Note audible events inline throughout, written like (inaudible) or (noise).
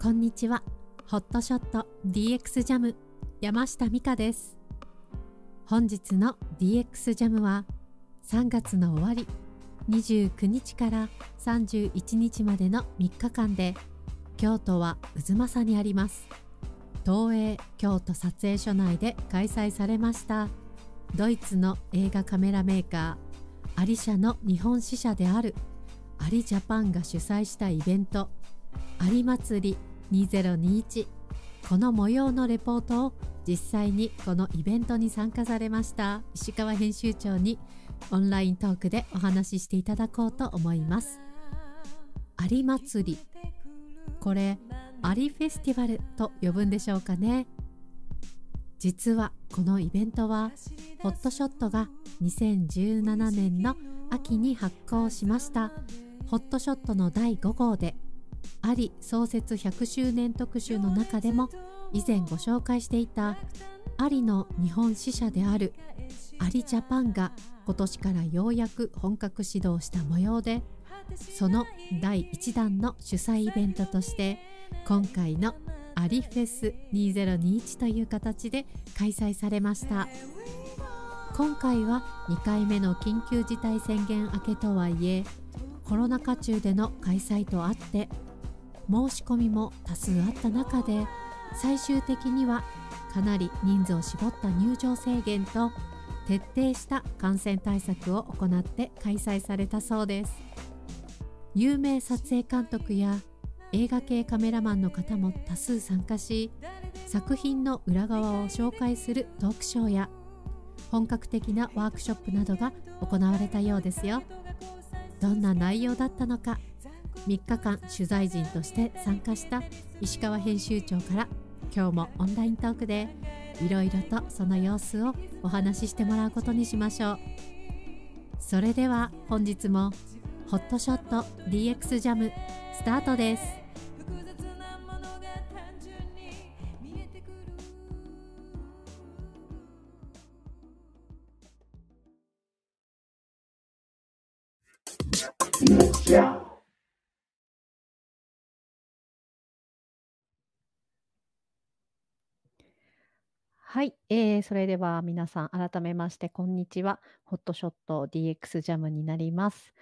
こんにちはホットショット DX ジャム山下美香です本日の DX ジャムは3月の終わり29日から31日までの3日間で京都は渦政にあります東映京都撮影所内で開催されましたドイツの映画カメラメーカーアリ社の日本支社であるアリジャパンが主催したイベント「アリ祭り2021」この模様のレポートを実際にこのイベントに参加されました石川編集長にオンライントークでお話ししていただこうと思います。アリ祭りこれアリフェスティバルと呼ぶんでしょうかね実はこのイベントはホットショットが2017年の秋に発行しましたホットショットの第5号であり創設100周年特集の中でも以前ご紹介していたアリの日本支社であるアリジャパンが今年からようやく本格始動した模様でその第1弾の主催イベントとして今回のアリフェス2021という形で開催されました今回は2回目の緊急事態宣言明けとはいえコロナ禍中での開催とあって申し込みも多数あった中で最終的にはかなり人数を絞った入場制限と徹底した感染対策を行って開催されたそうです有名撮影監督や映画系カメラマンの方も多数参加し作品の裏側を紹介するトークショーや本格的なワークショップなどが行われたようですよどんな内容だったのか3日間取材陣として参加した石川編集長から今日もオンライントークでいろいろとその様子をお話ししてもらうことにしましょうそれでは本日もホットショット DX ジャムスタートですはい、えー、それでは皆さん改めましてこんにちは。ホットショット DX ジャムになります。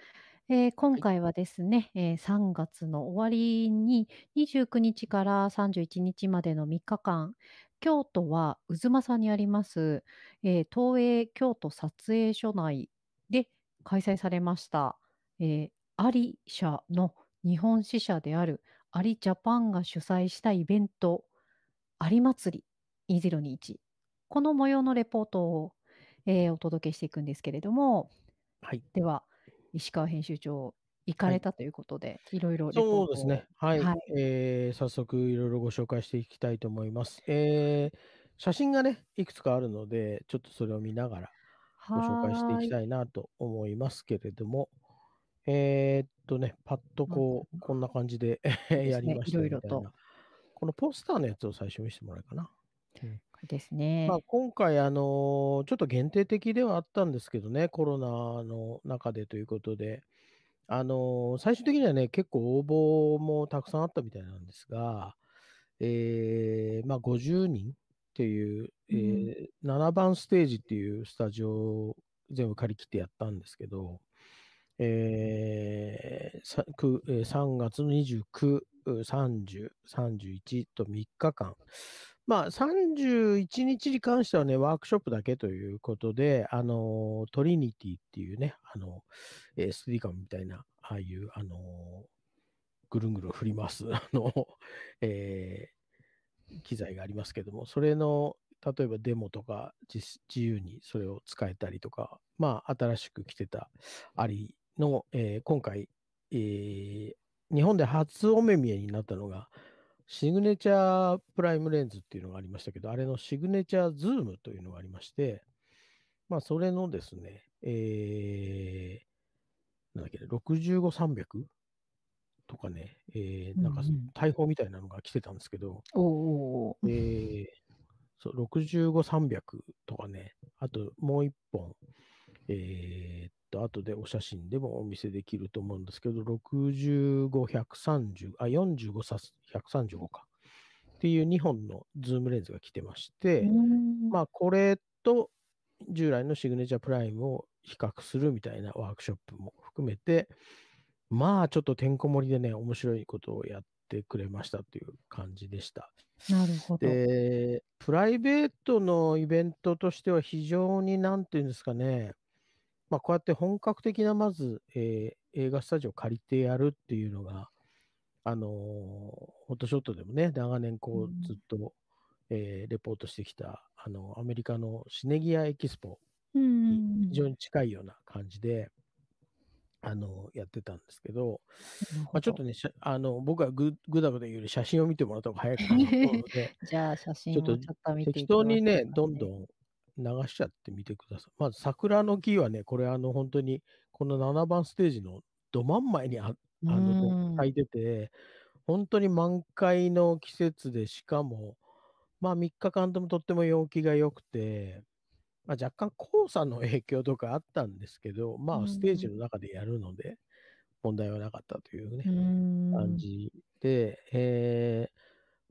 えー、今回はですね、はい、えー、3月の終わりに29日から31日までの3日間、京都は渦政にあります、えー、東映京都撮影所内で開催されました、えー、アリ社の日本支社であるアリジャパンが主催したイベント、アリ祭りこの模様のレポートを、えー、お届けしていくんですけれども、はい、では、石川編集長、行かれたということで、はい、いろいろそうですね。はい。はい、えー、早速、いろいろご紹介していきたいと思います。えー、写真がね、いくつかあるので、ちょっとそれを見ながらご紹介していきたいなと思いますけれども、えー、っとね、パッとこう、こんな感じで (laughs) やりましたみたいな。いろいろと。このポスターのやつを最初見せてもらえかな。ですね。まあ、今回、あの、ちょっと限定的ではあったんですけどね、コロナの中でということで、あの、最終的にはね、結構応募もたくさんあったみたいなんですが、えー、まあ、50人っていう、えー、7番ステージっていうスタジオを全部借り切ってやったんですけど、えー、3月の29、30、31と3日間、まあ、31日に関してはね、ワークショップだけということで、あの、トリニティっていうね、あの、SD スカムみたいな、ああいう、あの、ぐるんぐるん振ります、(laughs) あの、えー、機材がありますけども、それの、例えばデモとか自由にそれを使えたりとか、まあ、新しく来てたありの、えー、今回、えー、日本で初お目見えになったのが、シグネチャープライムレンズっていうのがありましたけど、あれのシグネチャーズームというのがありまして、まあ、それのですね、えー、なんだっけ、65300とかね、えー、なんか、大砲みたいなのが来てたんですけど、うんえー、そう、65300とかね、あともう一本、えー、と後でお写真でもお見せできると思うんですけど、65、130、あ、45サス、135か。っていう2本のズームレンズが来てまして、まあ、これと従来のシグネチャープライムを比較するみたいなワークショップも含めて、まあ、ちょっとてんこ盛りでね、面白いことをやってくれましたという感じでした。なるほど。で、プライベートのイベントとしては非常に、なんていうんですかね、まあ、こうやって本格的な、まず、えー、映画スタジオ借りてやるっていうのが、あのー、フォトショットでもね、長年こう、ずっと、うん、えー、レポートしてきた、あの、アメリカのシネギアエキスポに非常に近いような感じで、うん、あの、やってたんですけど、どまあ、ちょっとね、あの、僕はぐ、ぐだぐだ言うより写真を見てもらった方が早かなうので、(laughs) じゃあ写真をちょっと見て、ね、適当にね、どんどん、流しちゃってみてください。まず、桜の木はね、これあの、本当に、この7番ステージのど真ん前にああの、咲いてて、本当に満開の季節で、しかも、まあ3日間ともとっても陽気が良くて、まあ、若干黄砂の影響とかあったんですけど、まあステージの中でやるので、問題はなかったというね、感じで、えー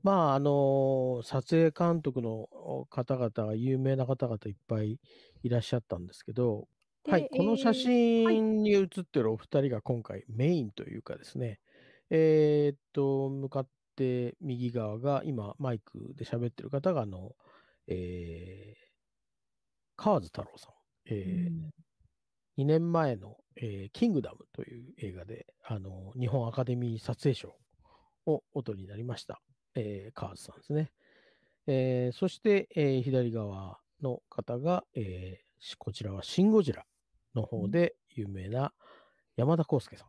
まあ、あの、撮影監督の方々、有名な方々いっぱいいらっしゃったんですけど、はい、この写真に写ってるお二人が今回メインというかですね、はい、えっと、向かって右側が今マイクで喋ってる方があの、えー、河津太郎さん。えー、うん2年前の、えー、キングダムという映画で、あの、日本アカデミー撮影賞をお取りになりました。えー、カーズさんですね。えー、そして、えー、左側の方が、えー、こちらはシン・ゴジラの方で有名な山田康介さん。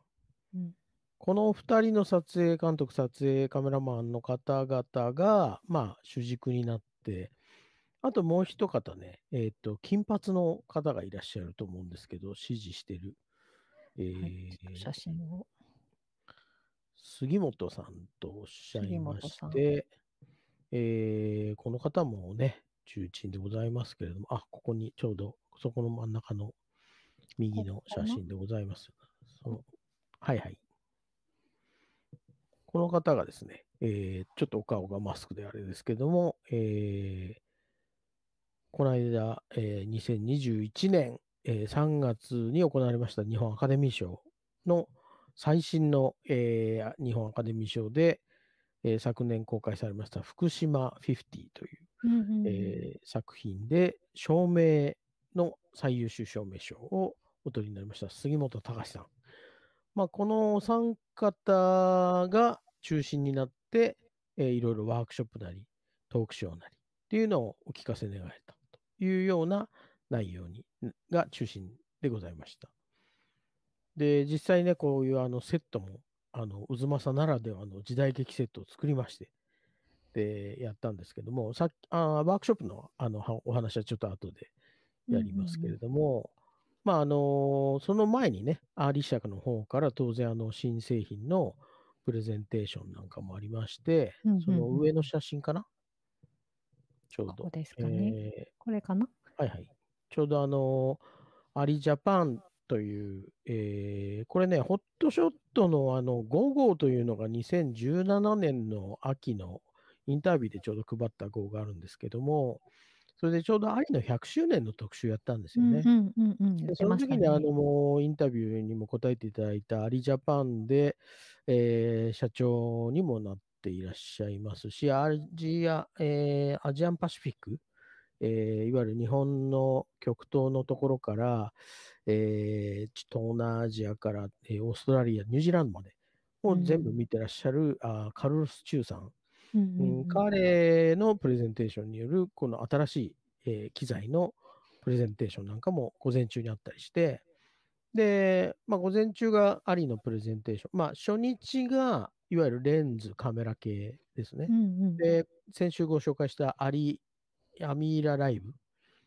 うん、この2二人の撮影監督、撮影カメラマンの方々が、まあ、主軸になって、あともう一方ね、えっ、ー、と、金髪の方がいらっしゃると思うんですけど、支持してる。えー、はい、写真を。杉本さんとおっしゃいまして、えー、この方もね、重鎮でございますけれども、あ、ここにちょうど、そこの真ん中の右の写真でございます。そのはいはい。この方がですね、えー、ちょっとお顔がマスクであれですけども、えー、この間、えー、2021年、えー、3月に行われました日本アカデミー賞の、最新の、えー、日本アカデミー賞で、えー、昨年公開されました福島50という、うんうん、えー、作品で、照明の最優秀照明賞をお取りになりました杉本隆さん。まあ、このお三方が中心になって、えー、いろいろワークショップなり、トークショーなりっていうのをお聞かせ願えたというような内容にが中心でございました。で、実際ね、こういうあのセットも、あの、渦政ならではの時代劇セットを作りまして、で、やったんですけども、さっき、あワークショップのあのお話はちょっと後でやりますけれども、うんうん、まあ、あの、その前にね、アーリシャクの方から当然、あの、新製品のプレゼンテーションなんかもありまして、うんうんうん、その上の写真かなちょうど。ここですかね、えー。これかなはいはい。ちょうどあの、アリジャパンという、えー、これね、ホットショットのあの5号というのが2017年の秋のインタビューでちょうど配った号があるんですけども、それでちょうどアリの100周年の特集やったんですよね。その時にあのもうインタビューにも答えていただいたアリジャパンで、えー、社長にもなっていらっしゃいますし、アジア、えー、アジアンパシフィックえー、いわゆる日本の極東のところから、えー、東南アジアから、えー、オーストラリア、ニュージーランドまで、を全部見てらっしゃる、うん、あカルロス・チューさんうん、うん彼のプレゼンテーションによる、この新しい、えー、機材のプレゼンテーションなんかも午前中にあったりして、で、まあ、午前中がアリのプレゼンテーション。まあ、初日が、いわゆるレンズ、カメラ系ですね。うんうん、で、先週ご紹介したアリアミーラライブ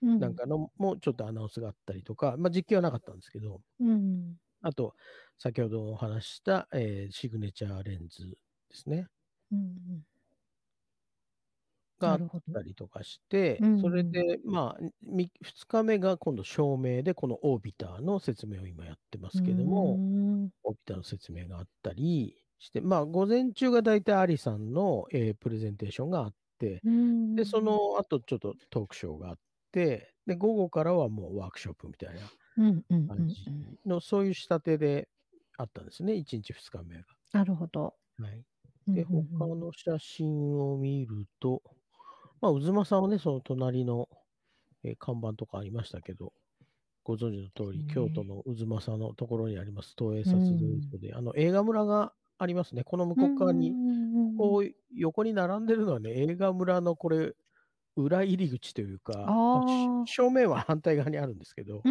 なんかのもちょっとアナウンスがあったりとか、まあ、実況はなかったんですけど、うん、あと、先ほどお話した、えー、シグネチャーレンズですね。うん、があったりとかして、うん、それで、まあ、2日目が今度照明で、このオービターの説明を今やってますけども、オービターの説明があったりして、まあ、午前中が大体アリさんの、えー、プレゼンテーションがあっ、で、その後ちょっとトークショーがあって、で、午後からはもうワークショップみたいな感じの、そういう仕立てであったんですね、1日2日目が。なるほど。はい。で、他の写真を見ると、まあ、渦間さんはね、その隣の、えー、看板とかありましたけど、ご存知の通り、ね、京都の渦政のところにあります、東映撮影所で、うん、あの映画村がありますね、この向こう側にこう、横に並んでるのはね、映画村のこれ、裏入り口というか、正面は反対側にあるんですけど、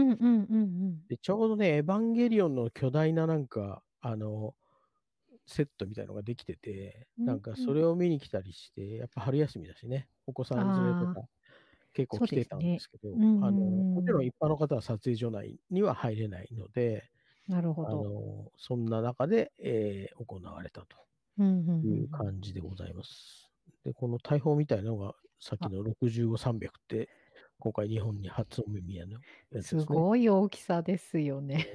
ちょうどね、エヴァンゲリオンの巨大ななんか、あの、セットみたいのができてて、なんかそれを見に来たりして、やっぱ春休みだしね、お子さん連れとか結構来てたんですけど、あの、もちろん一般の方は撮影所内には入れないので、なるほど。そんな中で、えー、行われたという感じでございます。で、この大砲みたいなのが、さっきの65、300って、今回日本に初お目見えのやつです、ね、すごい大きさですよね。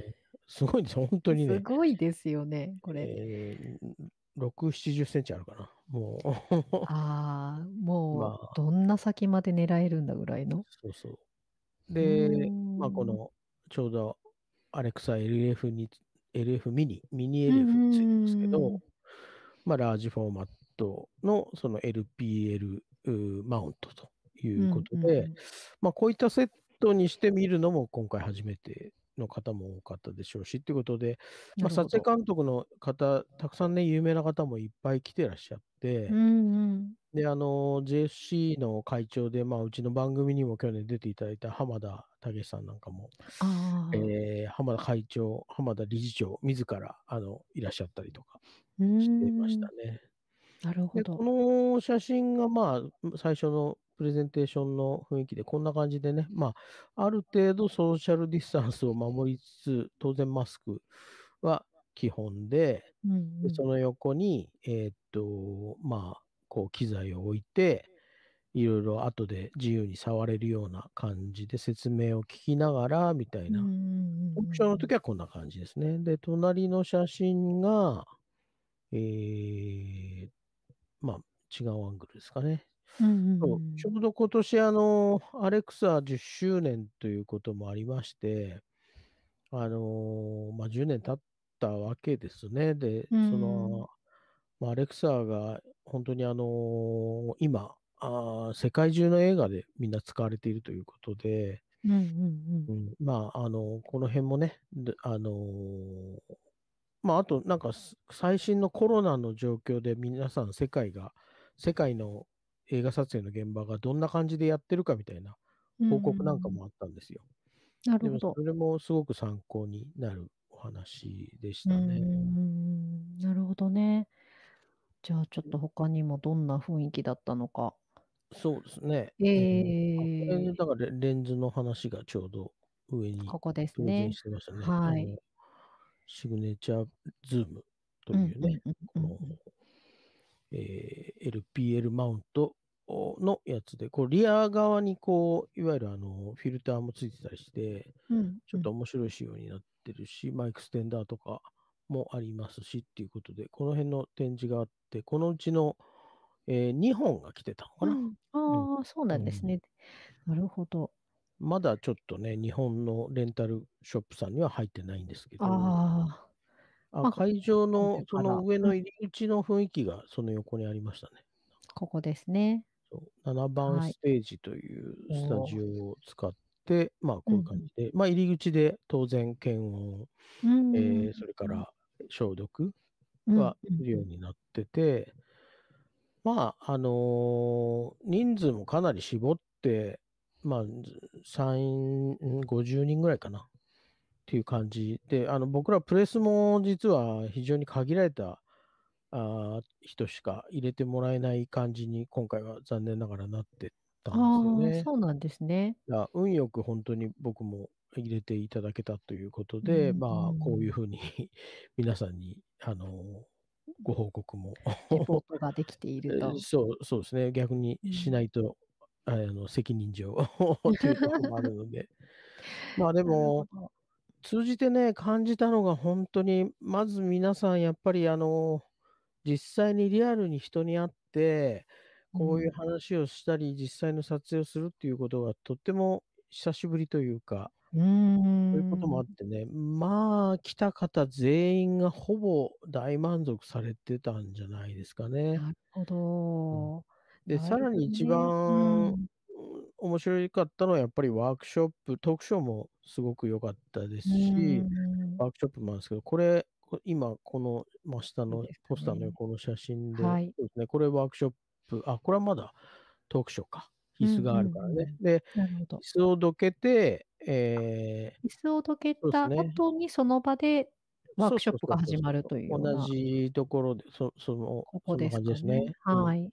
すごいです、本当にね。すごいですよね、これ。えー6、70センチあるかな。もうああ、もう、(laughs) どんな先まで狙えるんだぐらいの。まあ、そうそう。で、まあ、この、ちょうど、アレクサ LF に、LF ミニ、ミニ LF についてますけど、まあ、ラージフォーマットのその LPL マウントということで、うんうん、まあ、こういったセットにして見るのも今回初めての方も多かったでしょうし、ということで、まあ、撮影監督の方、たくさんね、有名な方もいっぱい来てらっしゃって、うんうん、で、あの、JFC の会長で、まあ、うちの番組にも去年出ていただいた浜田武さんなんかも、えー、浜田会長、浜田理事長、自ら、あの、いらっしゃったりとか、していましたね。なるほど。この写真が、まあ、最初のプレゼンテーションの雰囲気で、こんな感じでね、まあ、ある程度ソーシャルディスタンスを守りつつ、当然マスクは基本で、うんうん、でその横に、えー、っと、まあ、こう、機材を置いて、いろいろ後で自由に触れるような感じで説明を聞きながらみたいな。オプションの時はこんな感じですね。で、隣の写真が、えー、まあ、違うアングルですかね。うんうん、ちょうど今年、あの、アレクサ10周年ということもありまして、あの、まあ、10年経ったわけですね。で、その、まあ、アレクサが本当にあの、今、あ世界中の映画でみんな使われているということで、うんうんうんうん、まあ、あの、この辺もね、あのー、まあ、あと、なんか、最新のコロナの状況で皆さん世界が、世界の映画撮影の現場がどんな感じでやってるかみたいな報告なんかもあったんですよ。なるほど。それもすごく参考になるお話でしたね。なるほどね。じゃあ、ちょっと他にもどんな雰囲気だったのか。そうですね。えー、えだからレンズの話がちょうど上に。ここですね。してましたね。はい。シグネチャーズームというね、この、えー、LPL マウントのやつで、こうリア側にこう、いわゆるあのフィルターもついてたりして、うんうん、ちょっと面白い仕様になってるし、マイクステンダーとかもありますしっていうことで、この辺の展示があって、このうちの、えー、2本が来てたのかな。うん、ああ、うん、そうなんですね。なるほど。まだちょっとね、日本のレンタルショップさんには入ってないんですけど、ああ会場のその上の入り口の雰囲気がその横にありましたね。ここですね。7番ステージというスタジオを使って、はい、まあこういう感じで、うん、まあ入り口で当然検温、うん、えー、それから消毒がするようになってて、うん、まああのー、人数もかなり絞ってまあ、3、50人ぐらいかな。っていう感じで、あの、僕らプレスも実は非常に限られた、あ人しか入れてもらえない感じに今回は残念ながらなってたんですよね。そうなんですね。運よく本当に僕も入れていただけたということで、うんうん、まあ、こういうふうに皆さんに、あの、ご報告もレポートができていると。(laughs) そう、そうですね。逆にしないとあの責任上て (laughs) いうところもあるので。(laughs) まあでも、通じてね、感じたのが本当に、まず皆さんやっぱりあの、実際にリアルに人に会って、こういう話をしたり、うん、実際の撮影をするっていうことがとっても久しぶりというか、うんそういうこともあってね、まあ、来た方全員がほぼ大満足されてたんじゃないですかね。なるほど。うんで、さらに一番、面白かったのはやっぱりワークショップ、トークショーもすごく良かったですし、ワークショップもあるんですけど、これ、今、この真下のポスターの横の写真で、はい、そうですね、これワークショップ、あ、これはまだトークショーか。椅子があるからね。うんうん、で、椅子をどけて、えー、椅子をどけた後にその場でワークショップが始まるという同じところで、そその、ここでですねはい。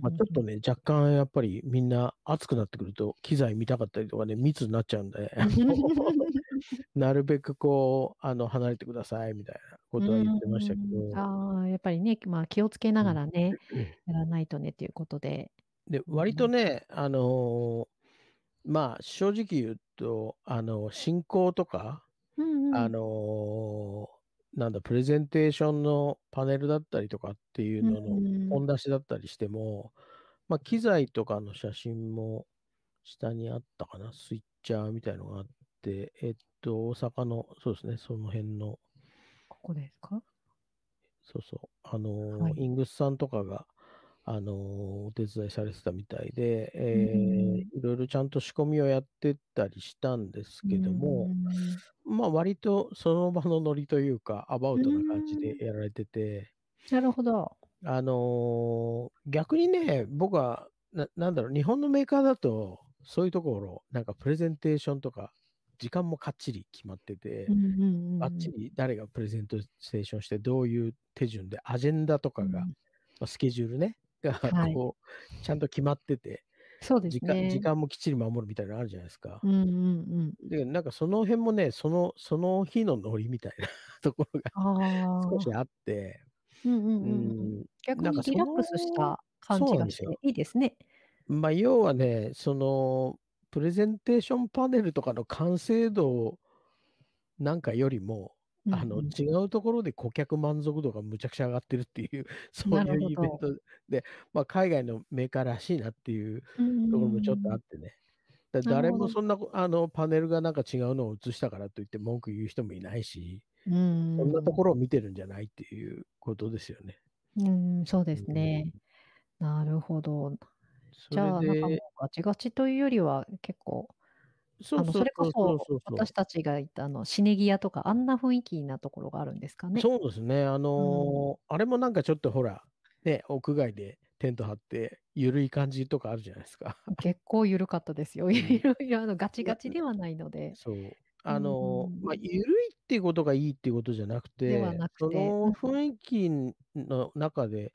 まあ、ちょっとね、若干やっぱりみんな暑くなってくると、機材見たかったりとかね、密になっちゃうんで、(laughs) なるべくこう、あの、離れてくださいみたいなことは言ってましたけど。ああ、やっぱりね、まあ気をつけながらね、うん、やらないとねということで。で、割とね、あのー、まあ正直言うと、あの、進行とか、あのーなんだ、プレゼンテーションのパネルだったりとかっていうのの本出しだったりしても、まあ、機材とかの写真も下にあったかな、スイッチャーみたいのがあって、えっと、大阪の、そうですね、その辺の。ここですかそうそう。あの、はい、イングスさんとかが、あの、お手伝いされてたみたいで、えー、いろいろちゃんと仕込みをやってたりしたんですけども、まあ割とその場のノリというか、アバウトな感じでやられてて。なるほど。あのー、逆にね、僕はな、なんだろう、日本のメーカーだと、そういうところ、なんかプレゼンテーションとか、時間もかっちり決まってて、ばっちり誰がプレゼンテーションして、どういう手順で、アジェンダとかが、うん、まあ、スケジュールね、が、こう、はい、ちゃんと決まってて、そうですね時間。時間もきっちり守るみたいなのあるじゃないですか。うんうんうん。で、なんかその辺もね、その、その日のノリみたいな (laughs) ところが少しあって、うんうんうん。うん、逆にリラックスした感じがしていいですね。まあ、要はね、その、プレゼンテーションパネルとかの完成度なんかよりも、あの、うん違うところで顧客満足度がむちゃくちゃ上がってるっていう、(laughs) そういうイベントで、まあ、海外のメーカーらしいなっていうところもちょっとあってね。うん誰もそんなあのパネルがなんか違うのを映したからといって文句言う人もいないし、うん、そんなところを見てるんじゃないっていうことですよね。うん、そうですね。うん、なるほど。じゃあ、なんかガチガチというよりは結構、それこそ私たちがいたあのシネギ屋とかあんな雰囲気なところがあるんですかね。そうですね。あのーうん、あれもなんかちょっとほら、ね、屋外でテント張って、ゆるい感じとかあるじゃないですか。結構ゆるかったですよ。(laughs) いろいろあのガチガチではないので。そう。あの、うん、まあ、ゆるいっていうことがいいっていうことじゃなくて、くてその雰囲気の中で、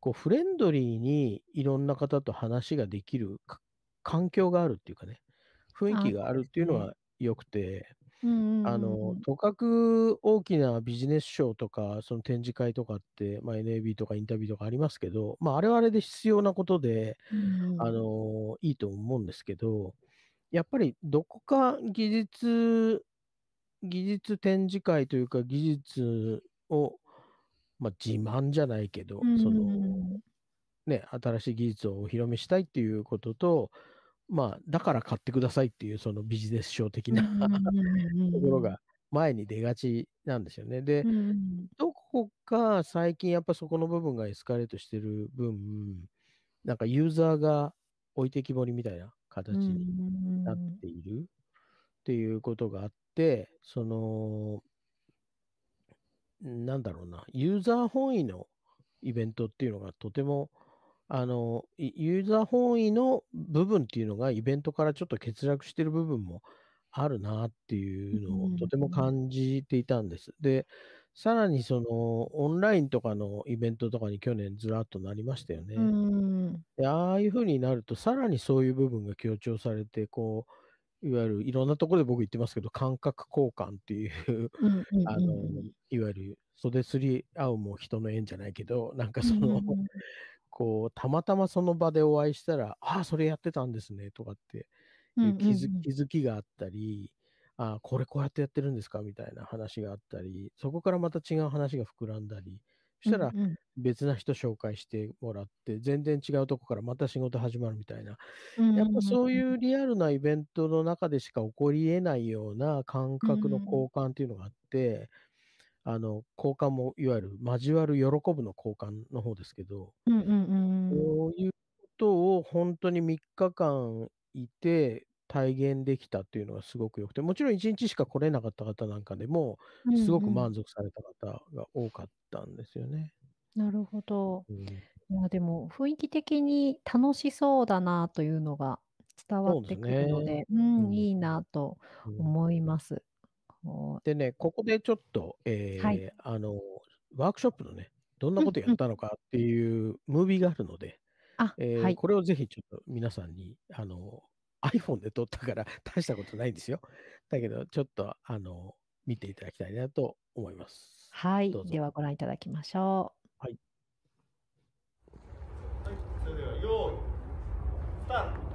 こう、フレンドリーにいろんな方と話ができる環境があるっていうかね。雰囲気があるっていうのは良くて、あの、とかく大きなビジネスショーとか、その展示会とかって、まあ、NAB とかインタビューとかありますけど、まあ、あれはあれで必要なことで、あの、いいと思うんですけど、やっぱりどこか技術、技術展示会というか、技術を、まあ、自慢じゃないけど、その、ね、新しい技術をお披露目したいっていうことと、まあ、だから買ってくださいっていう、そのビジネス商的なところが前に出がちなんですよね。で、どこか最近やっぱそこの部分がエスカレートしてる分、なんかユーザーが置いてきぼりみたいな形になっているっていうことがあって、その、なんだろうな、ユーザー本位のイベントっていうのがとてもあの、ユーザー本位の部分っていうのがイベントからちょっと欠落してる部分もあるなっていうのをとても感じていたんです。で、さらにそのオンラインとかのイベントとかに去年ずらっとなりましたよね。でああいうふうになると、さらにそういう部分が強調されて、こう、いわゆるいろんなところで僕言ってますけど、感覚交換っていうあの、いわゆる袖すり合うも人の縁じゃないけど、なんかその、こう、たまたまその場でお会いしたら、ああ、それやってたんですね、とかって気づ、気づきがあったり、ああ、これこうやってやってるんですかみたいな話があったり、そこからまた違う話が膨らんだり、そしたら別な人紹介してもらって、全然違うとこからまた仕事始まるみたいな。やっぱそういうリアルなイベントの中でしか起こり得ないような感覚の交換っていうのがあって、あの、交換も、いわゆる交わる喜ぶの交換の方ですけど、うんうんうん、こういうことを本当に3日間いて、体現できたっていうのがすごく良くて、もちろん1日しか来れなかった方なんかでも、すごく満足された方が多かったんですよね。うんうん、なるほど。うん、いやでも、雰囲気的に楽しそうだなというのが伝わってくるので、うでね、うん、いいなと思います。でね、ここでちょっと、えーはい、あの、ワークショップのね、どんなことやったのかっていうムービーがあるので、えはい、これをぜひちょっと皆さんに、あの、iPhone で撮ったから (laughs) 大したことないんですよ。だけど、ちょっと、あの、見ていただきたいなと思います。はい。ではご覧いただきましょう。はい。はい、それでは、用意、スタート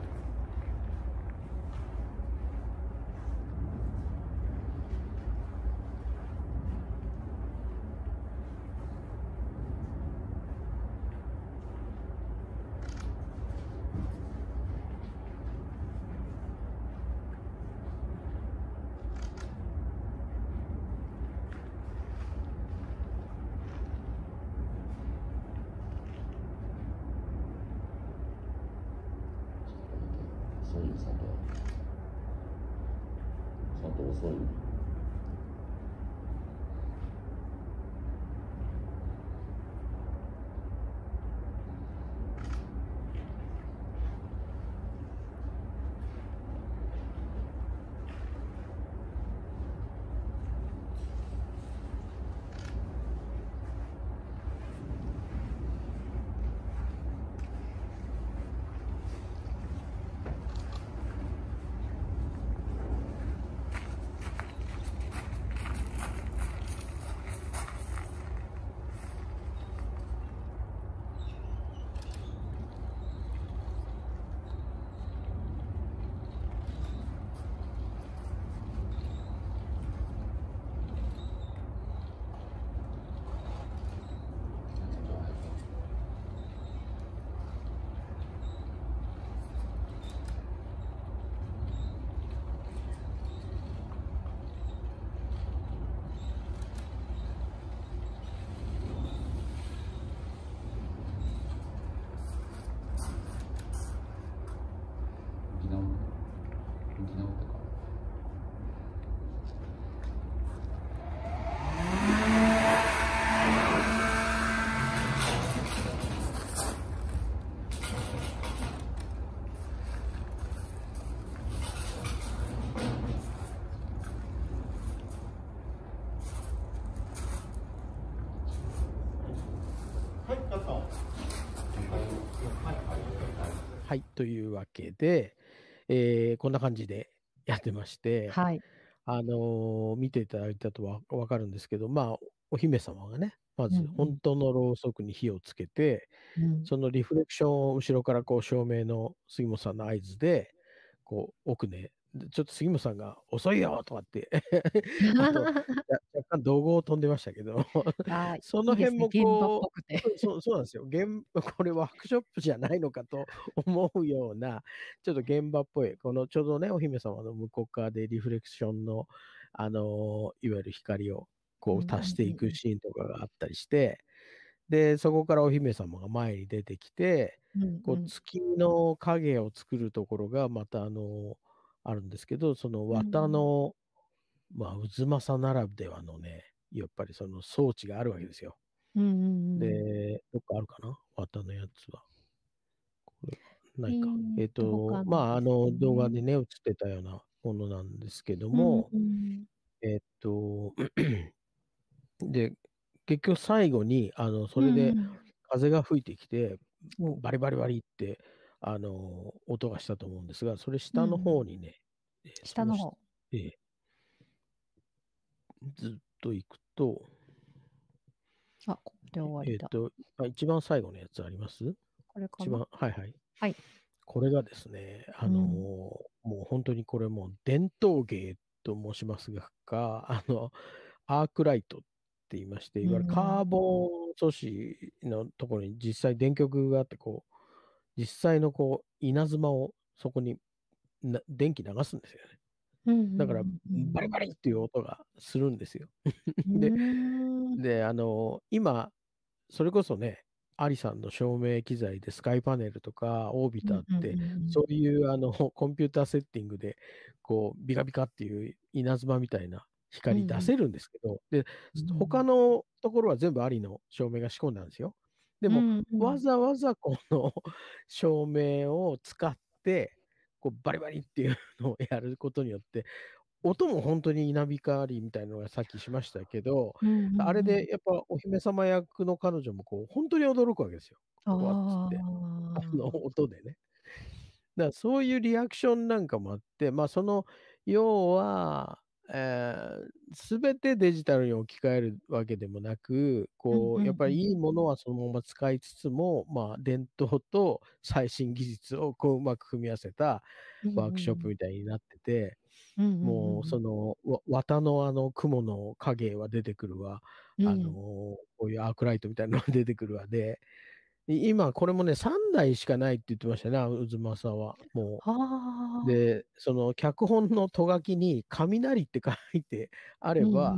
というわけで、えー、こんな感じでやってまして、はい、あのー、見ていただいたとはわかるんですけど、まあ、お姫様がね、まず本当のろうそくに火をつけて、うんうん、そのリフレクションを後ろからこう照明の杉本さんの合図で、こう奥でちょっと杉本さんが遅いよとかって (laughs) (laughs) 若干道語を飛んでましたけど (laughs) その辺もこう、いいね、そうそうなんですよ現、これワークショップじゃないのかと思うような、ちょっと現場っぽい、このちょうどね、お姫様の向こう側でリフレクションの、あのいわゆる光をこう足していくシーンとかがあったりして、で、そこからお姫様が前に出てきて、こう月の影を作るところがまたあのあるんですけど、その綿の、うん、まあ、渦政ならではのね、やっぱりその装置があるわけですよ。うんうんうん、で、どっかあるかな綿のやつは。これ、ないか。えっ、ー、えー、と、まあ、あの、動画でね、映ってたようなものなんですけども、うんうん、えっ、ー、と、(clears throat) で、結局最後に、あの、それで風が吹いてきて、うん、バリバリバリって、あの、音がしたと思うんですが、それ下の方にね、うん、下の方。ええ、ずっと行くと、あ、こ終わりだ。えっ、とあ、一番最後のやつありますこれか一番、はいはい。はい。これがですね、あの、うん、もう本当にこれも伝統芸と申しますが、あの、アークライトって言いまして、いわゆるカーボン素子のところに実際電極があって、こう、実際のこう、稲妻をそこにな電気流すんですよね。だから、バリバリっていう音がするんですよ。(laughs) で、で、あの、今、それこそね、アリさんの照明機材でスカイパネルとかオービターって、そういうあのコンピューターセッティングで、こう、ビカビカっていう稲妻みたいな光出せるんですけど、うんうん、で、他のところは全部アリの照明が仕込んだんですよ。でも、うんうん、わざわざこの (laughs) 照明を使って、こうバリバリっていうのをやることによって、音も本当に稲光りみたいなのがさっきしましたけど、うんうん、あれでやっぱお姫様役の彼女もこう本当に驚くわけですよ。っつってあの (laughs) 音でね。だからそういうリアクションなんかもあって、まあその要はえ全てデジタルに置き換えるわけでもなく、こう、やっぱりいいものはそのまま使いつつも、まあ、伝統と最新技術をこううまく組み合わせたワークショップみたいになってて、もう、その、綿のあの、雲の影は出てくるわ、あの、こういうアークライトみたいなのが出てくるわで、今、これもね、3台しかないって言ってましたね、渦秦は。もう。で、その脚本のとがきに、雷って書いて (laughs) あれば、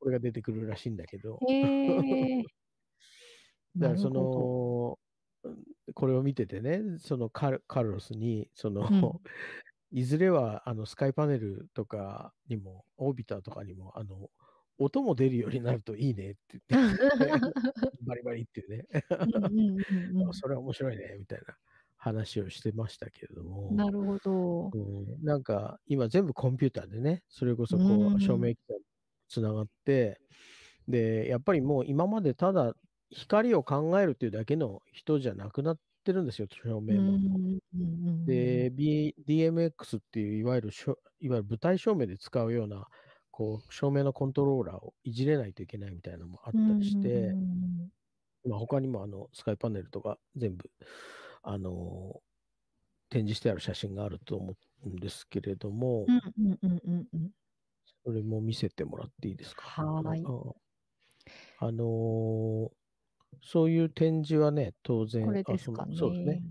これが出てくるらしいんだけど。えー、(laughs) だから、その、これを見ててね、そのカルカルロスに、その、うん、(laughs) いずれはあのスカイパネルとかにも、オービターとかにも、あの、音も出るようになるといいねって言って (laughs) バリバリっていうねそれは面白いねみたいな話をしてましたけれどもなるほど、うん、なんか今全部コンピューターでねそれこそこう照明機材つながって、うん、でやっぱりもう今までただ光を考えるっていうだけの人じゃなくなってるんですよ照明も。で、B、DMX っていういわゆるいわゆる舞台照明で使うようなこう、照明のコントローラーをいじれないといけないみたいなのもあったりして、まあ、他にもあの、スカイパネルとか全部、あのー、展示してある写真があると思うんですけれども、それも見せてもらっていいですか。はい。あのー、そういう展示はね、当然、そうですね、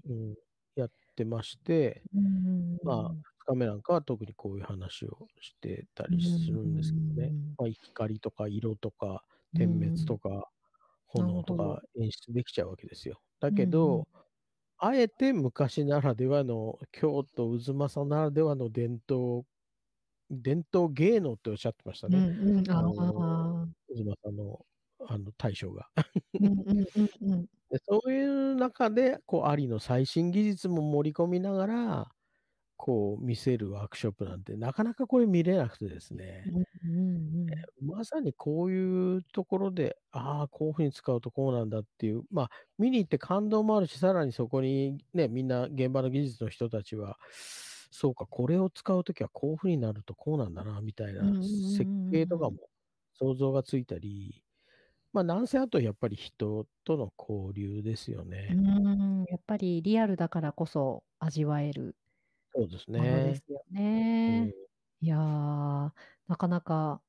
やってまして、うん、まあ、日目なんかは特にこういう話をしてたりするんですけどね、まあ、光とか色とか点滅とか炎とか演出できちゃうわけですよ。だけど、あえて昔ならではの京都太秦ならではの伝統伝統芸能っておっしゃってましたね。うんの渦政のあの大将がそういう中でこうアリの最新技術も盛り込みながらこう見せるワークショップなんてなかなかこれ見れなくてですね、うんうんうん、まさにこういうところでああこういうふうに使うとこうなんだっていうまあ見に行って感動もあるしさらにそこにねみんな現場の技術の人たちはそうかこれを使う時はこういうふうになるとこうなんだなみたいな設計とかも想像がついたり、まあ、なんせあとやっぱり人との交流ですよね。うんやっぱりリアルだからこそ味わえるそうですものでね。すよね。ん。いやなかなか、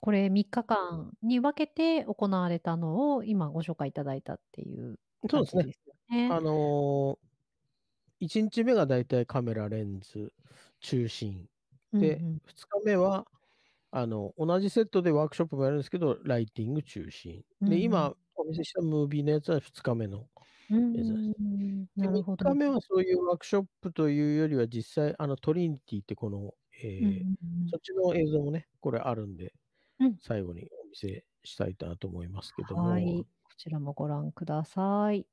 これ3日間に分けて行われたのを今ご紹介いただいたっていうそう感ですじね。ですよね。あのー、1日目がだいたいカメラ、レンズ、中心。うんで、うん。2日目は、あの、同じセットでワークショップもやるんですけど、ライティング中心。で、今、お見せしたムービーのやつは2日目のうんなるほど3日目はそういうワークショップというよりは、実際、あのトリニティってこの、えー、うん、そっちの映像もね、これあるんで、最後にお見せしたいなと思いますけども。はい、こちらもご覧ください。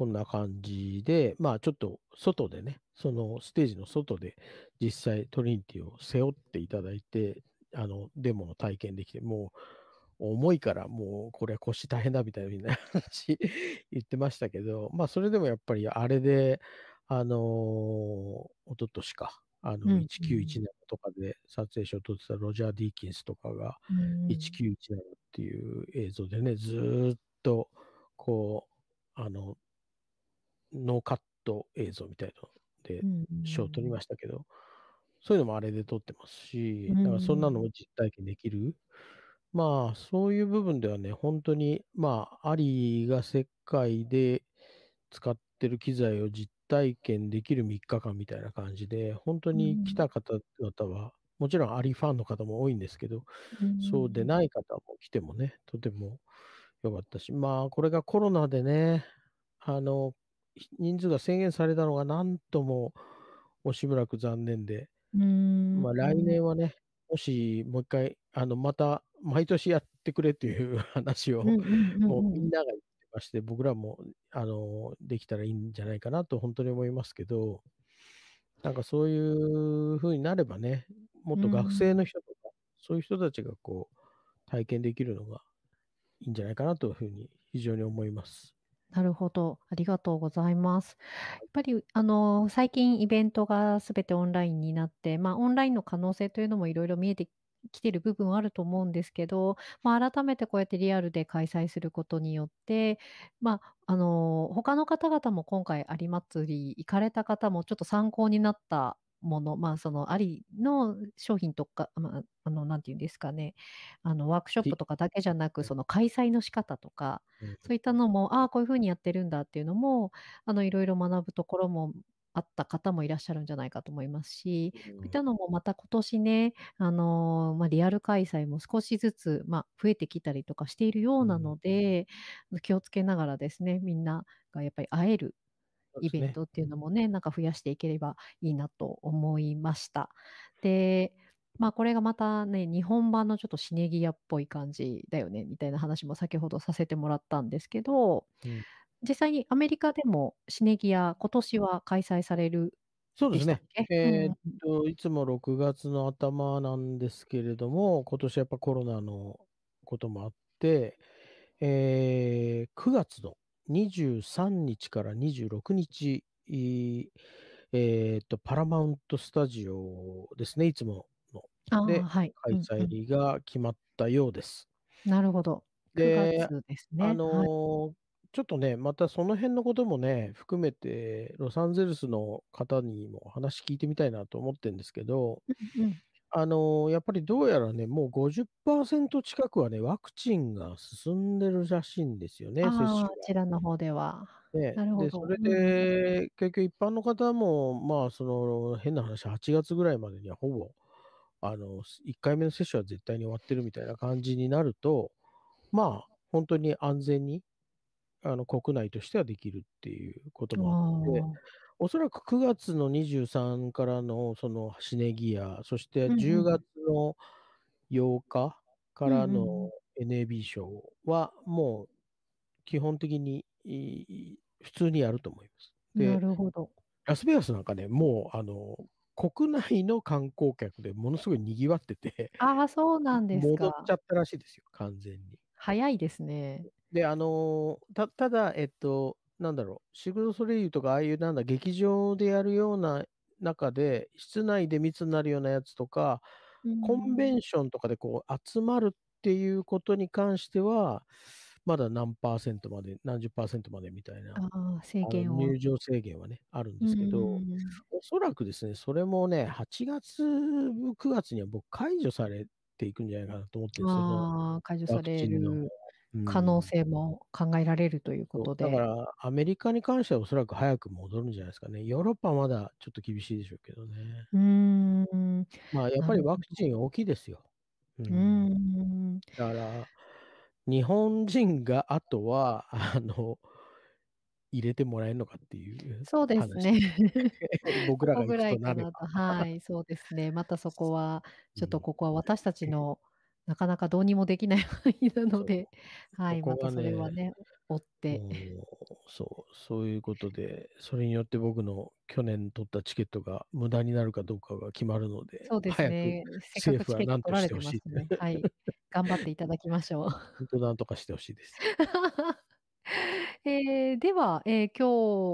こんな感じで、まあちょっと外でね、そのステージの外で実際トリニティを背負っていただいて、あの、デモの体験できて、もう重いからもうこれは腰大変だみたいな話 (laughs) 言ってましたけど、まあそれでもやっぱりあれで、あのー、おととしか、あの、1917とかで撮影所を撮ってたロジャー・ディーキンスとかが、1917っていう映像でね、ずっと、こう、あの、ノーカット映像みたいなので、賞を取りましたけど、そういうのもあれで撮ってますし、だからそんなのも実体験できる。まあ、そういう部分ではね、本当に、まあ、アリが世界で使ってる機材を実体験できる3日間みたいな感じで、本当に来た方々は、もちろんアリファンの方も多いんですけど、そうでない方も来てもね、とても良かったし、まあ、これがコロナでね、あの、人数が制限されたのがなんとも惜しむらく残念で、まあ、来年はね、もしもう一回、あのまた毎年やってくれという話を、もうみんなが言ってまして、僕らもあのできたらいいんじゃないかなと本当に思いますけど、なんかそういうふうになればね、もっと学生の人とか、そういう人たちがこう体験できるのがいいんじゃないかなというふうに非常に思います。なるほど。ありがとうございます。やっぱり、あの、最近イベントがすべてオンラインになって、まあ、オンラインの可能性というのもいろいろ見えてきてる部分はあると思うんですけど、まあ、改めてこうやってリアルで開催することによって、まあ、あの、他の方々も今回有祭り行かれた方もちょっと参考になったもの、まあ、そのありの商品とか、まあ、あの、なんていうんですかね、あの、ワークショップとかだけじゃなく、その開催の仕方とか、そういったのも、ああ、こういうふうにやってるんだっていうのも、あの、いろいろ学ぶところもあった方もいらっしゃるんじゃないかと思いますし、こういったのもまた今年ね、あのー、まあ、リアル開催も少しずつ、まあ、増えてきたりとかしているようなので、気をつけながらですね、みんながやっぱり会えるイベントっていうのもね、ねなんか増やしていければいいなと思いました。で、まあこれがまたね、日本版のちょっとシネギアっぽい感じだよね、みたいな話も先ほどさせてもらったんですけど、うん、実際にアメリカでもシネギア、今年は開催されるそうですね。えー、っと、いつも6月の頭なんですけれども、今年やっぱコロナのこともあって、えー、9月の23日から26日、えー、っと、パラマウントスタジオですね、いつもの。で、はい、開催が決まったようです。うんうん、なるほど。で、ですね、あのーはい、ちょっとね、またその辺のこともね、含めて、ロサンゼルスの方にも話聞いてみたいなと思ってるんですけど、あのー、やっぱりどうやらね、もう50%近くはね、ワクチンが進んでるらしいんですよね、接種あちらの方では。ね、なるほで、ど。それで、結局一般の方も、まあ、その、変な話、8月ぐらいまでにはほぼ、あの、1回目の接種は絶対に終わってるみたいな感じになると、まあ、本当に安全に、あの、国内としてはできるっていうこともあって、おそらく9月の23からのそのシネギア、そして10月の8日からの NAB 賞はもう基本的に普通にやると思います。なるほど。ラスベガスなんかね、もうあの、国内の観光客でものすごいにぎわってて、ああ、そうなんです戻っちゃったらしいですよ、完全に。早いですね。で、あの、た、ただ、えっと、なんだろう、シグロソレイユとか、ああいうなんだ、劇場でやるような中で、室内で密になるようなやつとか、コンベンションとかでこう集まるっていうことに関しては、まだ何パーセントまで、何十パーセントまでみたいな、あ制限入場制限はね、あるんですけど、おそらくですね、それもね、8月、9月には僕、解除されていくんじゃないかなと思ってるんですけど、解除される。可能性も考えられるということで。うん、だから、アメリカに関してはおそらく早く戻るんじゃないですかね。ヨーロッパはまだちょっと厳しいでしょうけどね。うん。まあ、やっぱりワクチン大きいですよ。うん。うんだから、日本人があとは、あの、入れてもらえるのかっていう。そうですね。(laughs) 僕らが行くとなれと、はい、そうですね。またそこは、ちょっとここは私たちの、うんなかなかどうにもできない (laughs) 範囲なので、はい、ここはね、またそれはね、追って。そう、そういうことで、それによって僕の去年取ったチケットが無駄になるかどうかが決まるので、そうですね、早く政府は何としてほしい、ね。はい、頑張っていただきましょう。本当なとかしてほしいです。(laughs) えー、では、えー、今日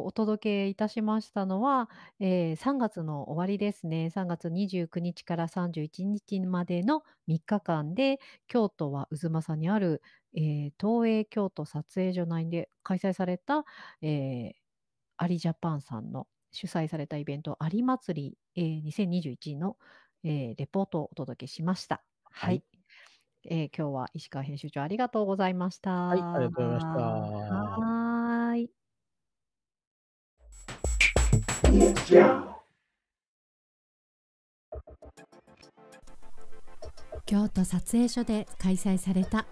お届けいたしましたのは、えー、3月の終わりですね。3月29日から31日までの3日間で、京都は渦政にある、えー、東映京都撮影所内で開催された、えー、アリジャパンさんの主催されたイベント、アリ祭り、えー、2021の、えー、レポートをお届けしました。はい、はいえー、今日は石川編集長ありがとうございました。はい、ありがとうございました。京都撮影所で開催された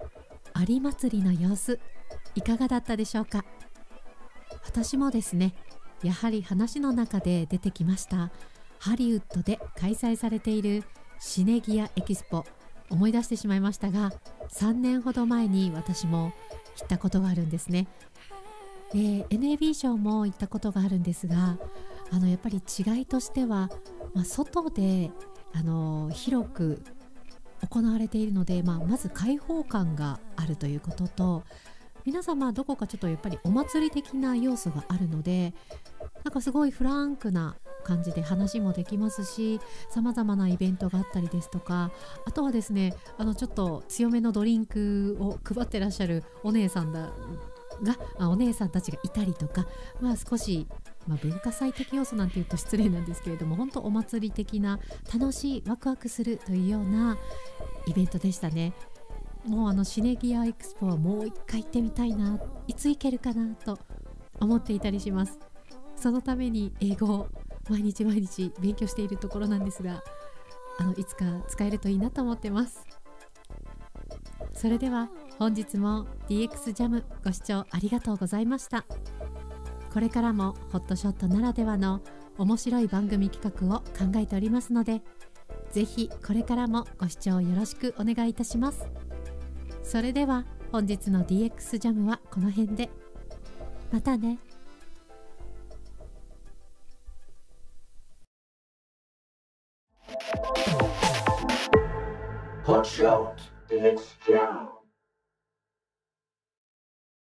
有祭りの様子いかがだったでしょうか私もですねやはり話の中で出てきましたハリウッドで開催されているシネギアエキスポ思い出してしまいましたが3年ほど前に私も行ったことがあるんですね、えー、NAB 賞も行ったことがあるんですがあのやっぱり違いとしては、まあ、外であの広く行われているので、まあ、まず開放感があるということと皆様どこかちょっとやっぱりお祭り的な要素があるのでなんかすごいフランクな感じで話もできますしさまざまなイベントがあったりですとかあとはですねあのちょっと強めのドリンクを配ってらっしゃるお姉さんだがお姉さんたちがいたりとか、まあ、少しまあ、文化祭的要素なんていうと失礼なんですけれども本当お祭り的な楽しいワクワクするというようなイベントでしたねもうあのシネギアエクスポはもう一回行ってみたいないつ行けるかなと思っていたりしますそのために英語を毎日毎日勉強しているところなんですがあのいつか使えるといいなと思ってますそれでは本日も DX ジャムご視聴ありがとうございました。これからもホットショットならではの面白い番組企画を考えておりますのでぜひこれからもご視聴よろしくお願いいたしますそれでは本日の DX ジャムはこの辺でまたねホットショッ t DX Jam